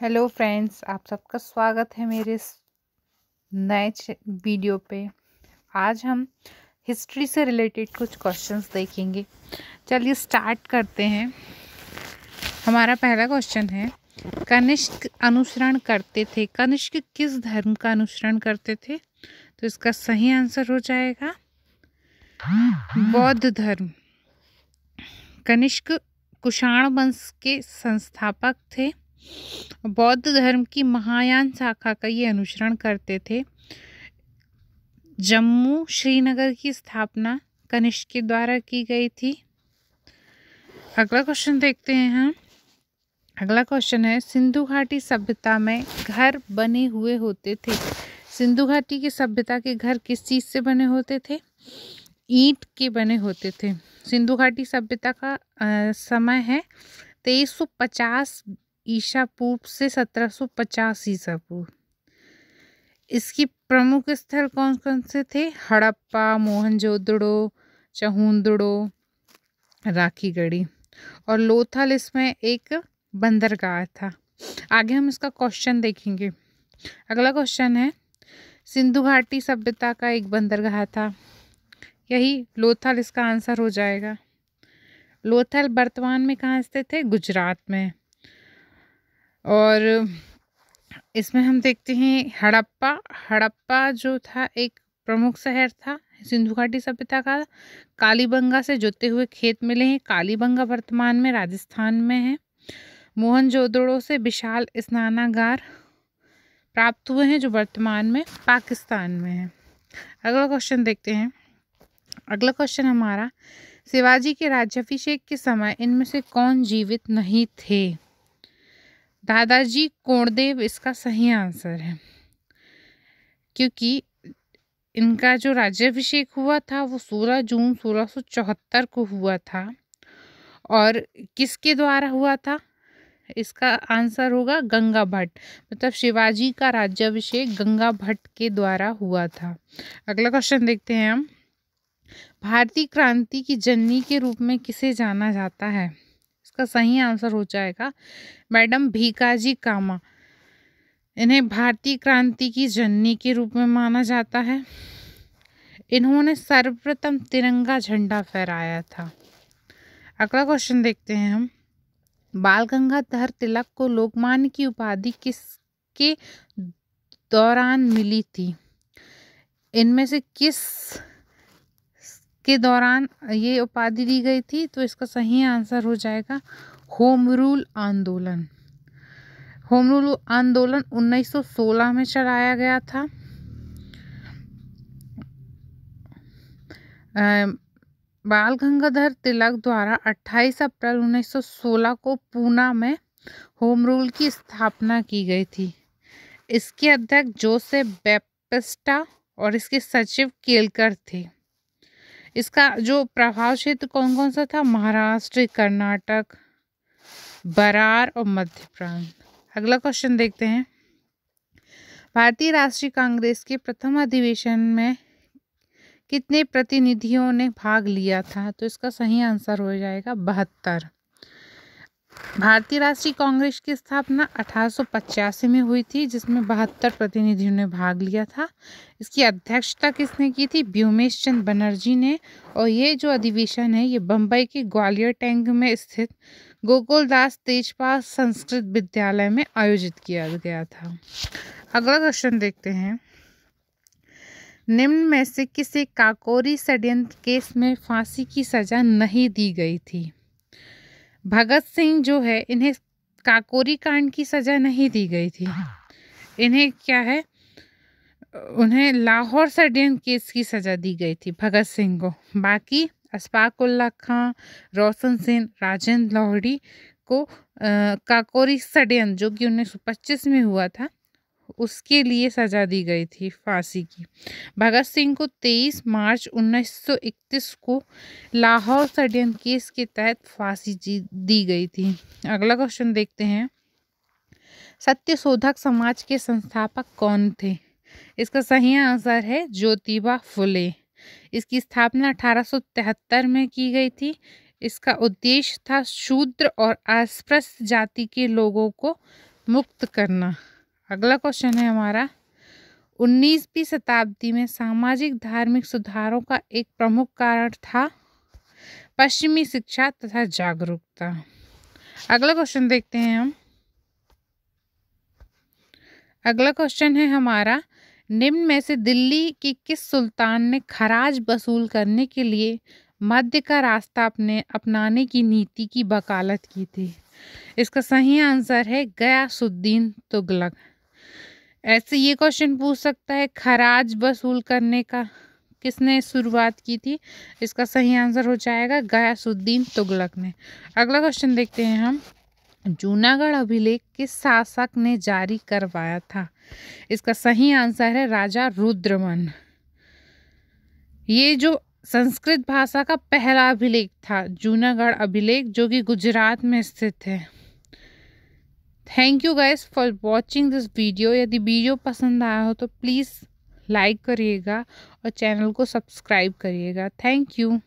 hello friends आप सबका स्वागत है मेरे इस नए वीडियो पे आज हम हिस्ट्री से रिलेटेड कुछ क्वेश्चंस देखेंगे चलिए स्टार्ट करते हैं हमारा पहला क्वेश्चन है कनिष्क अनुसरण करते थे कनिष्क किस धर्म का अनुसरण करते थे तो इसका सही आंसर हो जाएगा बौद्ध धर्म कनिष्क कुषाण वंश के संस्थापक थे बौद्ध धर्म की महायान शाखा का ये अनुसरण करते थे जम्मू श्रीनगर की स्थापना कनिष्क के द्वारा की गई थी अगला क्वेश्चन देखते हैं हम अगला क्वेश्चन है सिंधु घाटी सभ्यता में घर बने हुए होते थे सिंधु घाटी की सभ्यता के घर किस चीज़ से बने होते थे ईंट के बने होते थे सिंधु घाटी सभ्यता का आ, समय है तेईस सौ पचास ईशा पूर्व से पचास ईसा पूर्व इसकी प्रमुख स्थल कौन कौन से थे हड़प्पा मोहनजोदड़ो चहूंदड़ो राखीगढ़ी और लोथल इसमें एक बंदरगाह था आगे हम इसका क्वेश्चन देखेंगे अगला क्वेश्चन है सिंधु घाटी सभ्यता का एक बंदरगाह था यही लोथल इसका आंसर हो जाएगा लोथल वर्तमान में कहाँ स्थित है गुजरात में और इसमें हम देखते हैं हड़प्पा हड़प्पा जो था एक प्रमुख शहर था सिंधु घाटी सभ्यता का कालीबंगा से जुते हुए खेत मिले हैं कालीबंगा वर्तमान में राजस्थान में है जोदड़ो से विशाल स्नानागार प्राप्त हुए हैं जो वर्तमान में पाकिस्तान में है अगला क्वेश्चन देखते हैं अगला क्वेश्चन हमारा शिवाजी के राज्याभिषेक के समय इनमें से कौन जीवित नहीं थे दादाजी कोणदेव इसका सही आंसर है क्योंकि इनका जो राज्याभिषेक हुआ था वो 16 जून चौहत्तर को हुआ था और किसके द्वारा हुआ था इसका आंसर होगा गंगा भट्ट मतलब शिवाजी का राज्याभिषेक गंगा भट्ट के द्वारा हुआ था अगला क्वेश्चन देखते हैं हम भारतीय क्रांति की जननी के रूप में किसे जाना जाता है इसका सही आंसर हो जाएगा मैडम भीकाजी कामा इन्हें भारतीय क्रांति की जननी के रूप में माना जाता है इन्होंने सर्वप्रथम तिरंगा झंडा फहराया था अगला क्वेश्चन देखते हैं हम बाल गंगाधर तिलक को लोकमान्य की उपाधि किसके दौरान मिली थी इनमें से किस के दौरान ये उपाधि दी गई थी तो इसका सही आंसर हो जाएगा होम रूल आंदोलन होम रूल आंदोलन 1916 में चलाया गया था बाल गंगाधर तिलक द्वारा 28 अप्रैल 1916 को पूना में होम रूल की स्थापना की गई थी इसके अध्यक्ष जोसेफ बेपेस्टा और इसके सचिव केलकर थे इसका जो प्रभाव क्षेत्र कौन कौन सा था महाराष्ट्र कर्नाटक बरार और मध्य प्रांत अगला क्वेश्चन देखते हैं भारतीय राष्ट्रीय कांग्रेस के प्रथम अधिवेशन में कितने प्रतिनिधियों ने भाग लिया था तो इसका सही आंसर हो जाएगा बहत्तर भारतीय राष्ट्रीय कांग्रेस की स्थापना अठारह में हुई थी जिसमें बहत्तर प्रतिनिधियों ने भाग लिया था इसकी अध्यक्षता किसने की थी व्योमेश चंद बनर्जी ने और ये जो अधिवेशन है ये बम्बई के ग्वालियर टैंक में स्थित गोकुलदास तेजपाल संस्कृत विद्यालय में आयोजित किया गया था अगला क्वेश्चन देखते हैं निम्न में से किसी काकोरी षड्यंत्र केस में फांसी की सजा नहीं दी गई थी भगत सिंह जो है इन्हें काकोरी कांड की सजा नहीं दी गई थी इन्हें क्या है उन्हें लाहौर सडियन केस की सजा दी गई थी भगत सिंह को बाकी उल्ला खां रोशन सिंह राजेंद्र लोहड़ी को आ, काकोरी सडियन जो कि पच्चीस में हुआ था उसके लिए सजा दी गई थी फांसी की भगत सिंह को 23 मार्च 1931 को लाहौर षड्यंत्र केस के तहत फांसी दी गई थी अगला क्वेश्चन देखते हैं सत्य शोधक समाज के संस्थापक कौन थे इसका सही आंसर है ज्योतिबा फुले इसकी स्थापना 1873 में की गई थी इसका उद्देश्य था शूद्र और अस्पृश्य जाति के लोगों को मुक्त करना अगला क्वेश्चन है हमारा उन्नीसवीं शताब्दी में सामाजिक धार्मिक सुधारों का एक प्रमुख कारण था पश्चिमी शिक्षा तथा जागरूकता अगला क्वेश्चन देखते हैं हम अगला क्वेश्चन है हमारा निम्न में से दिल्ली की किस सुल्तान ने खराज वसूल करने के लिए मध्य का रास्ता अपने अपनाने की नीति की वकालत की थी इसका सही आंसर है गया सुद्दीन तुगलक ऐसे ये क्वेश्चन पूछ सकता है खराज वसूल करने का किसने शुरुआत की थी इसका सही आंसर हो जाएगा गयासुद्दीन तुगलक ने अगला क्वेश्चन देखते हैं हम जूनागढ़ अभिलेख किस शासक ने जारी करवाया था इसका सही आंसर है राजा रुद्रमन ये जो संस्कृत भाषा का पहला अभिलेख था जूनागढ़ अभिलेख जो कि गुजरात में स्थित है thank you guys for watching this video यदि वीडियो पसंद आया हो तो प्लीज़ लाइक करिएगा और चैनल को सब्सक्राइब करिएगा थैंक यू